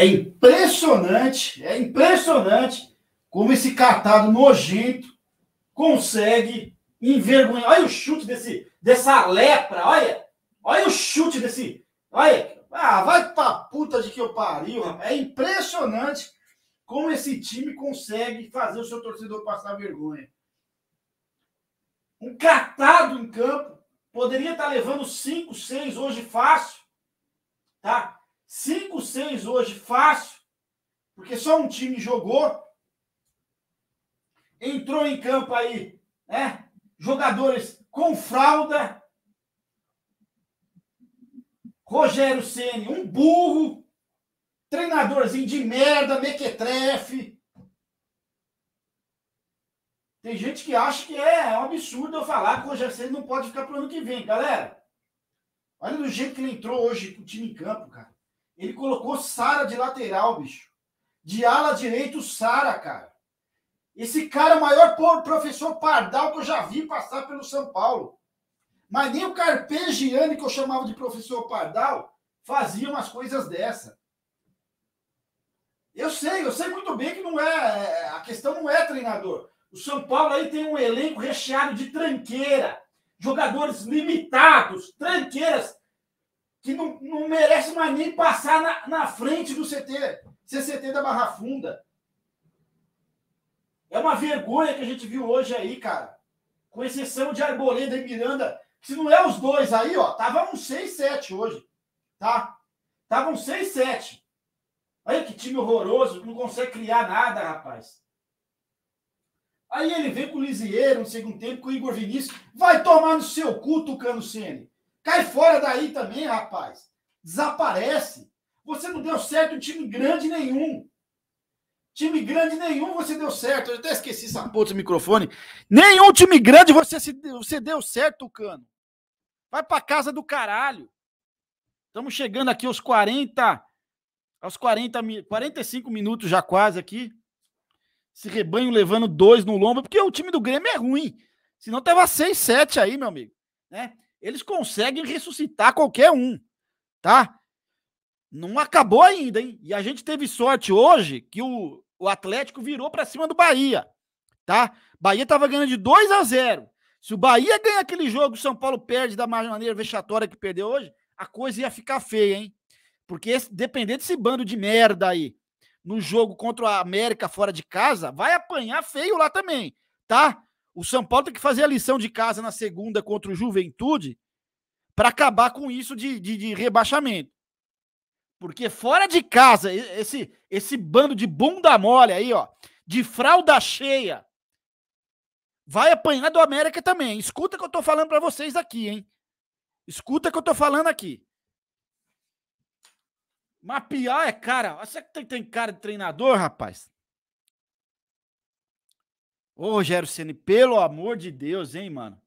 É impressionante, é impressionante como esse catado nojento consegue envergonhar. Olha o chute desse, dessa lepra, olha. Olha o chute desse. Olha. Ah, vai pra puta de que eu pariu, rapaz. É impressionante como esse time consegue fazer o seu torcedor passar vergonha. Um catado em campo poderia estar tá levando 5, 6 hoje fácil hoje, fácil, porque só um time jogou. Entrou em campo aí, né? Jogadores com fralda. Rogério Ceni, um burro. Treinadorzinho de merda, mequetrefe. Tem gente que acha que é, é um absurdo eu falar que o Rogério Ceni não pode ficar pro ano que vem, galera. Olha do jeito que ele entrou hoje com o time em campo, cara. Ele colocou Sara de lateral, bicho. De ala direito, Sara, cara. Esse cara é o maior professor pardal que eu já vi passar pelo São Paulo. Mas nem o Carpegiani, que eu chamava de professor pardal, fazia umas coisas dessa. Eu sei, eu sei muito bem que não é. é a questão não é treinador. O São Paulo aí tem um elenco recheado de tranqueira, jogadores limitados, tranqueiras que não, não merece mais nem passar na, na frente do CT, CCT da Barra Funda. É uma vergonha que a gente viu hoje aí, cara. Com exceção de Arboleda e Miranda, se não é os dois aí, ó, tava um 6-7 hoje, tá? Tava um 6-7. Olha que time horroroso, não consegue criar nada, rapaz. Aí ele vem com o Lisieiro no segundo tempo, com o Igor Vinícius. Vai tomar no seu cu, Tucano Sene. Cai fora daí também, rapaz. Desaparece. Você não deu certo em time grande nenhum. Time grande nenhum você deu certo. Eu até esqueci essa porra do microfone. Nenhum time grande você, se, você deu certo, Cano. Vai pra casa do caralho. Estamos chegando aqui aos 40, aos 40, 45 minutos já quase aqui. Esse rebanho levando dois no lombo, porque o time do Grêmio é ruim. Senão tava 6, 7 aí, meu amigo. Né? Eles conseguem ressuscitar qualquer um, tá? Não acabou ainda, hein? E a gente teve sorte hoje que o, o Atlético virou para cima do Bahia, tá? Bahia tava ganhando de 2 a 0. Se o Bahia ganha aquele jogo, o São Paulo perde da maneira vexatória que perdeu hoje, a coisa ia ficar feia, hein? Porque esse, desse bando de merda aí no jogo contra a América fora de casa, vai apanhar feio lá também, tá? O São Paulo tem que fazer a lição de casa na segunda contra o Juventude para acabar com isso de, de, de, rebaixamento. Porque fora de casa, esse, esse bando de bunda mole aí, ó, de fralda cheia, vai apanhar do América também. Escuta o que eu tô falando para vocês aqui, hein? Escuta o que eu tô falando aqui. Mapear é cara. Você que tem cara de treinador, rapaz? Ô, Rogério Ceni, pelo amor de Deus, hein, mano?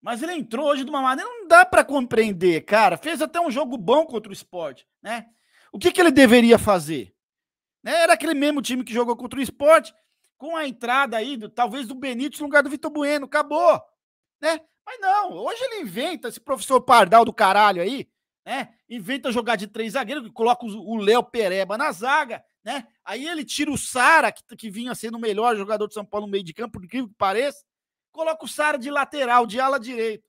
Mas ele entrou hoje de uma maneira não dá para compreender, cara. Fez até um jogo bom contra o esporte, né? O que, que ele deveria fazer? Né? Era aquele mesmo time que jogou contra o esporte, com a entrada aí, do, talvez do Benítez no lugar do Vitor Bueno, acabou, né? Mas não, hoje ele inventa esse professor Pardal do caralho aí, né? Inventa jogar de três zagueiros, coloca o Léo Pereba na zaga, né? Aí ele tira o Sara, que, que vinha sendo o melhor jogador de São Paulo no meio de campo, por incrível que pareça, coloca o Sara de lateral, de ala direito.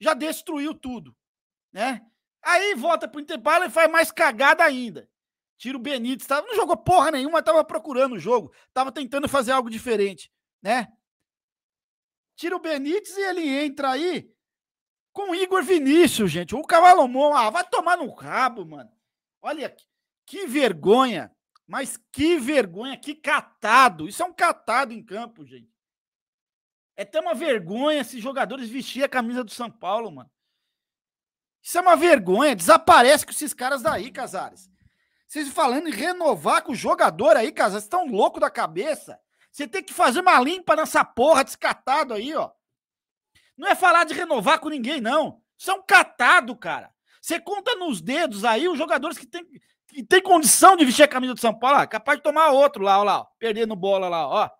Já destruiu tudo, né? Aí volta pro intervalo e faz mais cagada ainda. Tira o Benítez, tava, não jogou porra nenhuma, tava procurando o jogo, tava tentando fazer algo diferente, né? Tira o Benítez e ele entra aí com o Igor Vinícius, gente. O Cavalomon, ah, vai tomar no cabo, mano. Olha, que vergonha. Mas que vergonha, que catado. Isso é um catado em campo, gente. É até uma vergonha esses jogadores vestirem a camisa do São Paulo, mano. Isso é uma vergonha. Desaparece com esses caras daí, Casares. Vocês falando em renovar com o jogador aí, Casares. Estão louco da cabeça. Você tem que fazer uma limpa nessa porra descatado aí, ó. Não é falar de renovar com ninguém, não. Isso é um catado, cara. Você conta nos dedos aí os jogadores que tem, que tem condição de vestir a camisa do São Paulo, ó, ah, capaz de tomar outro lá, ó lá, ó, perdendo bola lá, ó.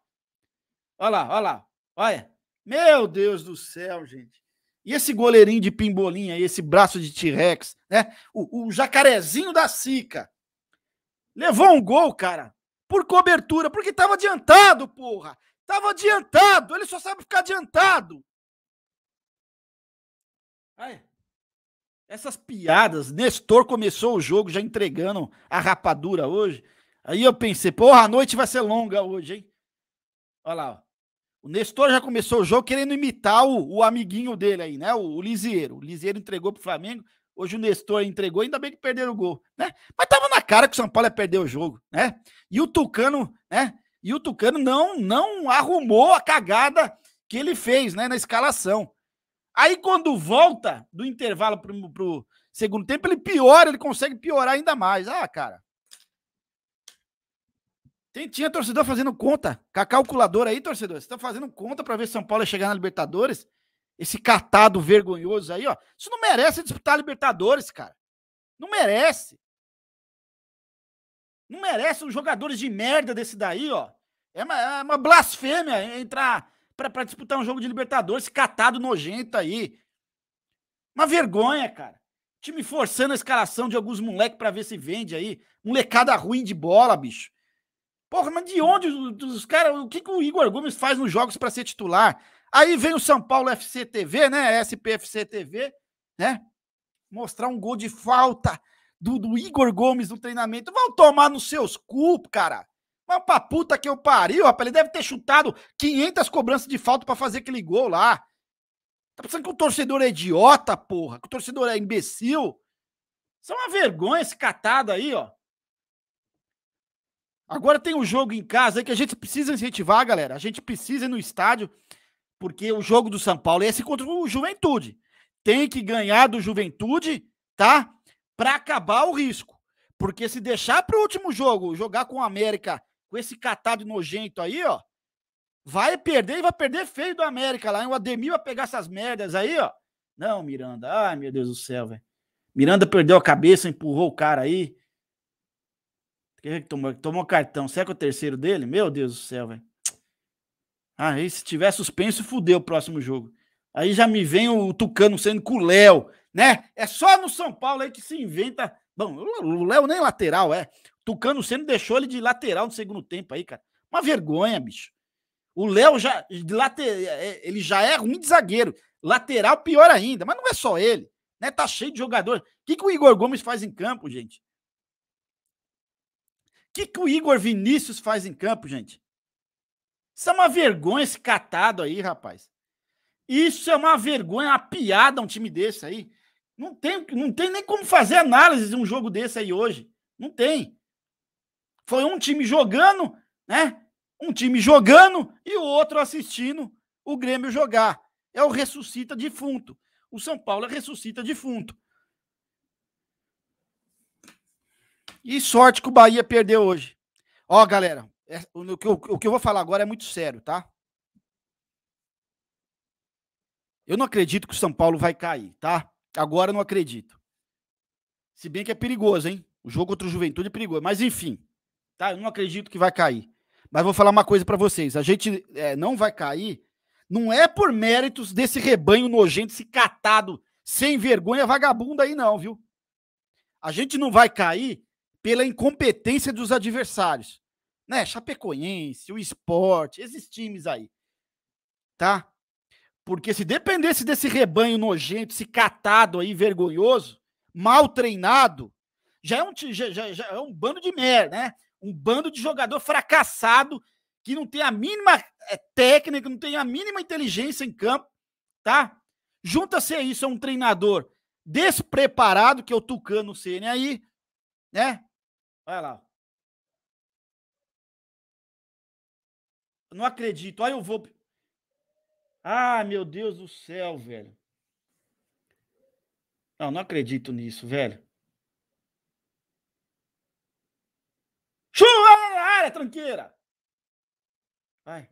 Ó lá, olha lá, olha. Meu Deus do céu, gente. E esse goleirinho de pimbolinha, esse braço de T-Rex, né? O, o, jacarezinho da Sica. Levou um gol, cara, por cobertura, porque tava adiantado, porra. Tava adiantado, ele só sabe ficar adiantado. Aí. Essas piadas, Nestor começou o jogo já entregando a rapadura hoje. Aí eu pensei, porra, a noite vai ser longa hoje, hein? Olha lá, ó. O Nestor já começou o jogo querendo imitar o, o amiguinho dele aí, né? O, o Lisieiro. O Lisieiro entregou pro Flamengo. Hoje o Nestor entregou, ainda bem que perderam o gol, né? Mas tava na cara que o São Paulo ia perder o jogo, né? E o Tucano, né? E o Tucano não, não arrumou a cagada que ele fez, né? Na escalação. Aí quando volta do intervalo pro, pro segundo tempo, ele piora, ele consegue piorar ainda mais. Ah, cara. Tem, tinha torcedor fazendo conta. Com a calculadora aí, torcedor. Você tá fazendo conta para ver se São Paulo chegar na Libertadores? Esse catado vergonhoso aí, ó. Isso não merece disputar a Libertadores, cara. Não merece. Não merece os jogadores de merda desse daí, ó. É uma, é uma blasfêmia entrar para disputar um jogo de Libertadores, catado nojento aí. Uma vergonha, cara. Time forçando a escalação de alguns moleques para ver se vende aí. Molecada ruim de bola, bicho. Porra, mas de onde os, os caras. O que, que o Igor Gomes faz nos jogos para ser titular? Aí vem o São Paulo FC TV, né? SPFC TV, né? Mostrar um gol de falta do, do Igor Gomes no treinamento. Vão tomar nos seus cu, cara. Mas pra puta que eu pariu, rapaz. Ele deve ter chutado 500 cobranças de falta para fazer aquele gol lá. Tá pensando que o torcedor é idiota, porra? Que o torcedor é imbecil? Isso é uma vergonha esse catado aí, ó. Agora tem um jogo em casa aí que a gente precisa incentivar, galera. A gente precisa ir no estádio, porque o jogo do São Paulo é esse contra o Juventude. Tem que ganhar do Juventude, tá? Para acabar o risco. Porque se deixar para o último jogo, jogar com o América com esse catado nojento aí, ó, vai perder e vai perder feio do América lá. Hein? O Ademir vai pegar essas merdas aí, ó. Não, Miranda. Ai, meu Deus do céu, velho. Miranda perdeu a cabeça, empurrou o cara aí. Quem é que tomou, tomou cartão? Será que é o terceiro dele? Meu Deus do céu, velho. Aí, se tiver suspenso, fudeu o próximo jogo. Aí já me vem o Tucano sendo com o Léo, né? É só no São Paulo aí que se inventa. Bom, o Léo nem lateral é. Tucano Senna deixou ele de lateral no segundo tempo aí, cara. Uma vergonha, bicho. O Léo já é, é, ele já é ruim de zagueiro, lateral pior ainda, mas não é só ele, né? Tá cheio de jogador. O que, que o Igor Gomes faz em campo, gente? O que, que o Igor Vinícius faz em campo, gente? Isso é uma vergonha esse catado aí, rapaz. Isso é uma vergonha, uma piada um time desse aí. Não tem, não tem nem como fazer análise de um jogo desse aí hoje. Não tem. Foi um time jogando, né? Um time jogando e o outro assistindo o Grêmio jogar. É o ressuscita defunto. O São Paulo é ressuscita defunto. E sorte que o Bahia perdeu hoje. Ó, galera, é, o, que eu, o que eu vou falar agora é muito sério, tá? Eu não acredito que o São Paulo vai cair, tá? Agora eu não acredito. Se bem que é perigoso, hein? O jogo contra o Juventude é perigoso. Mas enfim. Tá? Eu não acredito que vai cair. Mas vou falar uma coisa para vocês: a gente é, não vai cair, não é por méritos desse rebanho nojento, esse catado, sem vergonha, vagabundo aí, não, viu? A gente não vai cair pela incompetência dos adversários. Né? Chapecoense, o esporte, esses times aí. Tá? Porque se dependesse desse rebanho nojento, esse catado aí, vergonhoso, mal treinado, já é um, já, já é um bando de merda, né? Um bando de jogador fracassado que não tem a mínima eh, técnica, não tem a mínima inteligência em campo, tá? Junta-se a isso a um treinador despreparado, que é o Tucano o aí, né? Olha lá. não acredito. aí eu vou. Ah, meu Deus do céu, velho. Não, não acredito nisso, velho. É, tranqueira! Vai.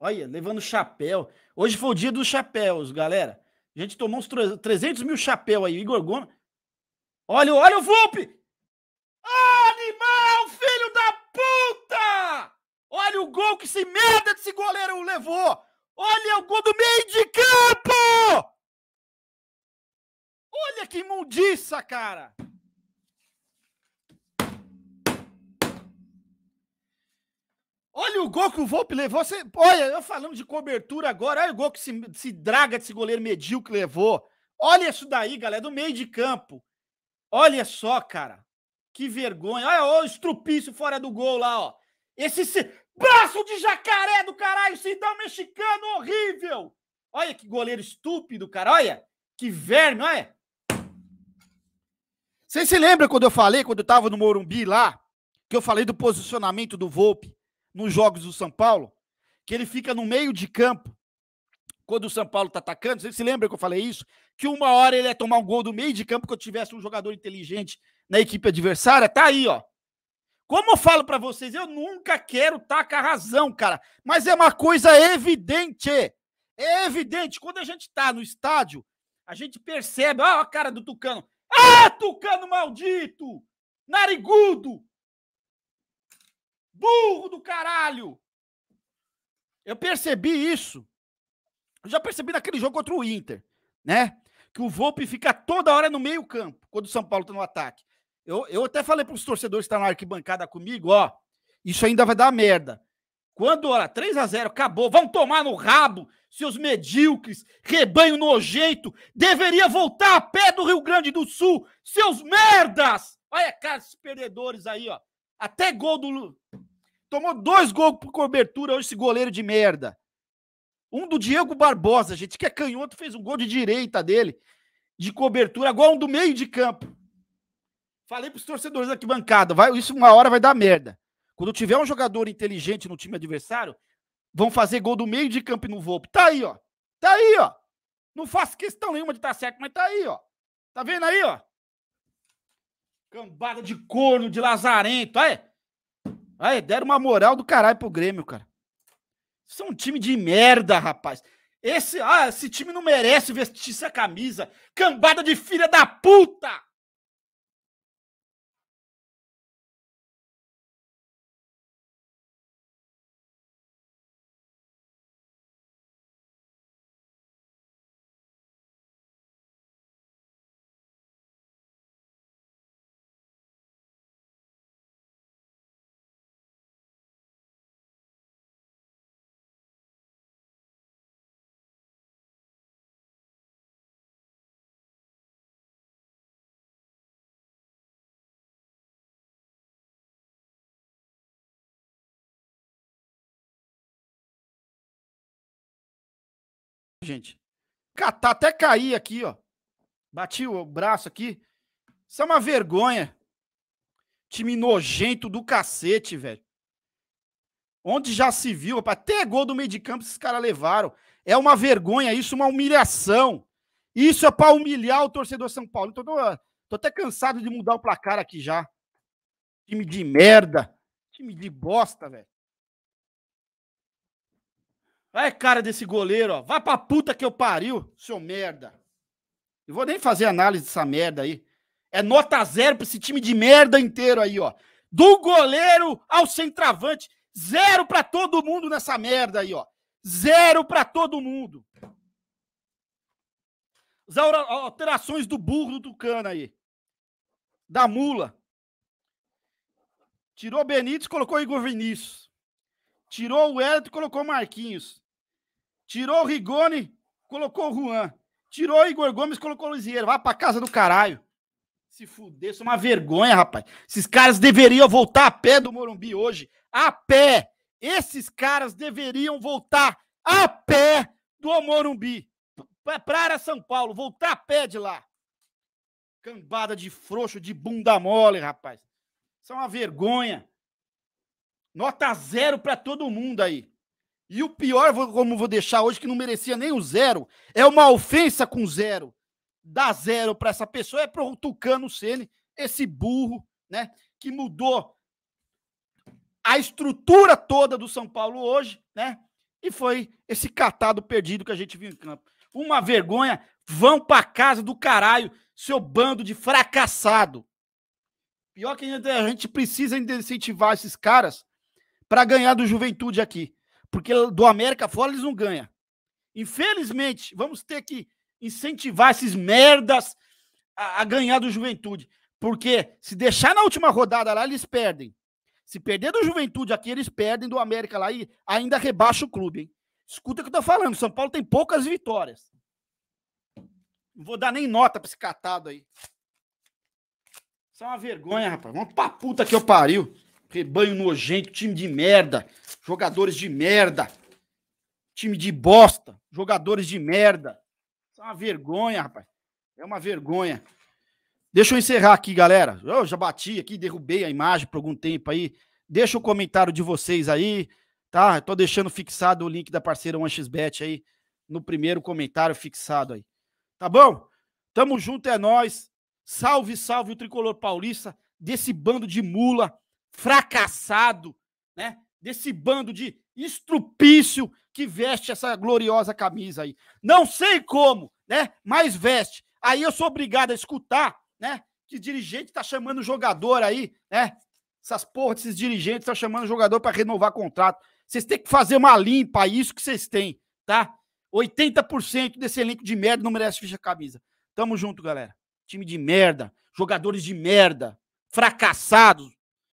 Olha, levando chapéu. Hoje foi o dia dos chapéus, galera. A gente tomou uns 300 mil chapéu aí. Igor Gomes. Olha, olha o Vulpe! Animal, filho da puta! Olha o gol que esse merda desse goleiro levou! Olha o gol do meio de campo! Olha que imundiça, cara! Olha o gol que o Volpe levou. Você, olha, eu falando de cobertura agora. Olha o gol que se, se draga desse goleiro medíocre levou. Olha isso daí, galera, do meio de campo. Olha só, cara. Que vergonha. Olha, o estrupício fora do gol lá, ó. Esse se... braço de jacaré do caralho, cidadão mexicano horrível. Olha que goleiro estúpido, cara. Olha, que verme, olha. Vocês se lembram quando eu falei, quando eu tava no Morumbi lá, que eu falei do posicionamento do Volpe? nos jogos do São Paulo, que ele fica no meio de campo, quando o São Paulo está atacando, você se lembra que eu falei isso? Que uma hora ele ia tomar um gol do meio de campo que eu tivesse um jogador inteligente na equipe adversária, tá aí, ó. Como eu falo para vocês, eu nunca quero tacar razão, cara, mas é uma coisa evidente. É evidente, quando a gente tá no estádio, a gente percebe, ó a cara do Tucano. Ah, Tucano maldito! Narigudo! Burro do caralho! Eu percebi isso. Eu já percebi naquele jogo contra o Inter, né? Que o Volpe fica toda hora no meio campo, quando o São Paulo tá no ataque. Eu, eu até falei para os torcedores que estão tá na arquibancada comigo, ó, isso ainda vai dar merda. Quando, ó, 3 a 0 acabou, vão tomar no rabo, seus medíocres, rebanho nojento, deveria voltar a pé do Rio Grande do Sul, seus merdas! Olha, cara, esses perdedores aí, ó. Até gol do, Tomou dois gols por cobertura hoje, esse goleiro de merda. Um do Diego Barbosa, gente, que é canhoto, fez um gol de direita dele, de cobertura, igual um do meio de campo. Falei para os torcedores aqui bancada, vai, isso uma hora vai dar merda. Quando tiver um jogador inteligente no time adversário, vão fazer gol do meio de campo e não vou. Tá aí, ó. Tá aí, ó. Não faço questão nenhuma de estar tá certo, mas tá aí, ó. Tá vendo aí, ó? Cambada de corno, de lazarento. Aí, Aí, deram uma moral do caralho pro Grêmio, cara. Isso é um time de merda, rapaz. Esse, ah, esse time não merece vestir essa camisa. Cambada de filha da puta! gente. Catar até cair aqui, ó. Bati o braço aqui. Isso é uma vergonha. Time nojento do cacete, velho. Onde já se viu, rapaz? até gol do meio de campo esses caras levaram. É uma vergonha, isso uma humilhação. Isso é para humilhar o torcedor São Paulo. Tô, então, tô, tô até cansado de mudar o placar aqui já. Time de merda. Time de bosta, velho. Olha a cara desse goleiro, ó. Vai pra puta que eu pariu, seu merda. Eu vou nem fazer análise dessa merda aí. É nota zero pra esse time de merda inteiro aí, ó. Do goleiro ao centroavante. Zero pra todo mundo nessa merda aí, ó. Zero pra todo mundo. As alterações do burro do Tucano aí. Da mula. Tirou Benítez, colocou Igor Vinícius. Tirou o Wellington, colocou Marquinhos. Tirou o Rigoni, colocou o Juan. Tirou o Igor Gomes, colocou o Luizieiro. Vai pra casa do caralho. Se fuder, isso é uma vergonha, rapaz. Esses caras deveriam voltar a pé do Morumbi hoje. A pé. Esses caras deveriam voltar a pé do Morumbi. É pra área São Paulo, voltar a pé de lá. Cambada de frouxo, de bunda mole, rapaz. Isso é uma vergonha. Nota zero para todo mundo aí. E o pior, como vou deixar hoje, que não merecia nem o zero, é uma ofensa com zero. Dá zero para essa pessoa, é pro Tucano Sene, esse burro, né? Que mudou a estrutura toda do São Paulo hoje, né? E foi esse catado perdido que a gente viu em campo. Uma vergonha, vão pra casa do caralho, seu bando de fracassado. Pior que a gente precisa incentivar esses caras para ganhar do Juventude aqui porque do América fora eles não ganham. Infelizmente, vamos ter que incentivar esses merdas a, a ganhar do Juventude, porque se deixar na última rodada lá, eles perdem. Se perder do Juventude aqui, eles perdem do América lá e ainda rebaixa o clube, hein? Escuta o que eu tô falando, São Paulo tem poucas vitórias. Não vou dar nem nota pra esse catado aí. Isso é uma vergonha, rapaz. Uma puta que eu pariu. Rebanho nojento, time de merda, jogadores de merda, time de bosta, jogadores de merda. Isso é uma vergonha, rapaz. É uma vergonha. Deixa eu encerrar aqui, galera. Eu já bati aqui, derrubei a imagem por algum tempo aí. Deixa o comentário de vocês aí, tá? Eu tô deixando fixado o link da parceira 1xbet aí no primeiro comentário fixado aí. Tá bom? Tamo junto, é nós. Salve, salve o tricolor paulista desse bando de mula fracassado, né? Desse bando de estrupício que veste essa gloriosa camisa aí. Não sei como, né? Mas veste. Aí eu sou obrigado a escutar, né? Que dirigente tá chamando jogador aí, né? Essas porra desses dirigentes estão chamando jogador para renovar contrato. Vocês têm que fazer uma limpa, isso que vocês têm, tá? 80% desse elenco de merda não merece ficha camisa. Tamo junto, galera. Time de merda, jogadores de merda, fracassados,